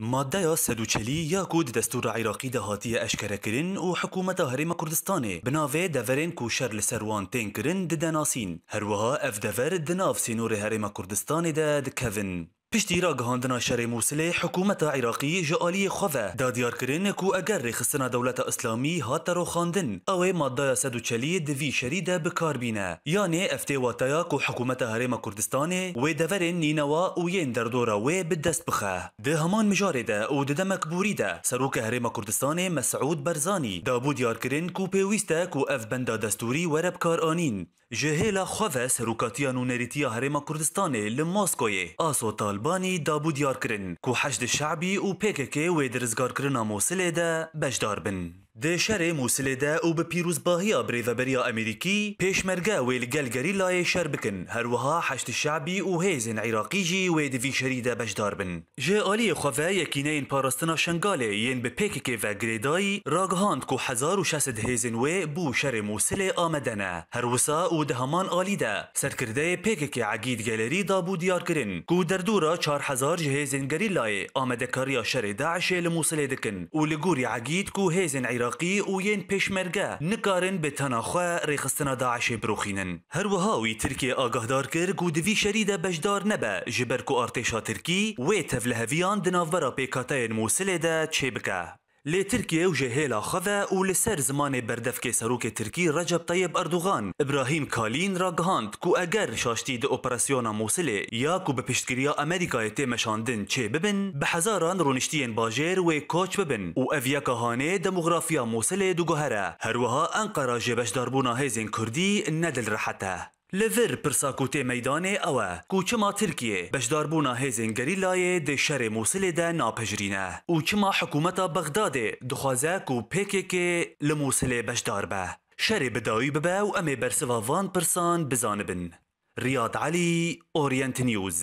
مادة 140 یا کود دستور عراقی دهاتی هاتی اشکره کرن و حکومت هرم کردستانه بناوه دورن کو شر لسروان تین کرن ده دناسین هروها اف دور دناف سینور هرم کردستانه ده دکوین پشتیرا گهاندنا شر موسله حکومت عراقی جالی خواه دا دیار کرن کو اگر خستنا دولت اسلامی هات رو خاندن او ماده 140 دوی شری ده بکار بینه یعنی يعني افتی واتایا کو حکومت هرم کردستان و دورن نینوا و ین در دورا و دست بخه ده همان مجاره ده او ده مکبوری ده سروک هرم کردستان مسعود برزانی دا بو دیار کرن کو پیویسته کو اف بنده دستوری و رب کار آنین جهیلا خواه و نریتی هرم کردستان لماسکوی آسو طالب طالبانی دابود یار کرن کو حشد شعبی و پیککه و درزگار کرنا موسله ده بجدار بن ده شر ده او به پیروز باهیا بریذبریا امریکی مرگا ویل گلگری لای شر بکن هر وها حشت شعبی و هیزن عراقی جی و دوی شری ده بجدار بن جه آلی خوفا یکینین پاراستنا شنگاله ین به پیکک و گریدای راگهاند کو حزار و شسد هیزن و بو شر موسل آمدنه هر وسا او ده همان آلی ده سرکرده که عگید گلری دا بو دیار کرن کو در دورا چار حزار جهیزن گری لای آمده کاریا شر داعش لموسل دکن و لگوری عگید کو هیزن عراقی عراقی پشمرگه پیشمرگه نکارن به تناخوه ریخستن داعش بروخینن هر وها ترکی آگاهدار کرد گودوی شریده بجدار نبه جبرکو ارتشا ترکی و تفلهویان دناورا پیکاتای موسیل ده چه بکه لی ترکیه و جهیل آخه و لسر زمان بردفک سروک ترکی رجب طیب اردوغان ابراهیم کالین را گهاند که اگر شاشتی ده اپراسیون موسله یا که به پشتگیری امریکای تی مشاندن چه ببن به هزاران رونشتین باجر و کوچ ببن و اویاکا هانه دموغرافیا موسله دو گهره هروها انقره جبش داربونا هیزین کردی ندل رحته لور پرسا کوتې میدان او کوچما ترکیه بشداربونا هیزن گریلای د شر موصل ده ناپجرینه او چما حکومت بغداد دخوازه کو پیکه که لموصل بشدار به شر بدایی ببه و امه برسوا وان پرسان بزانبن ریاض علی اورینت نیوز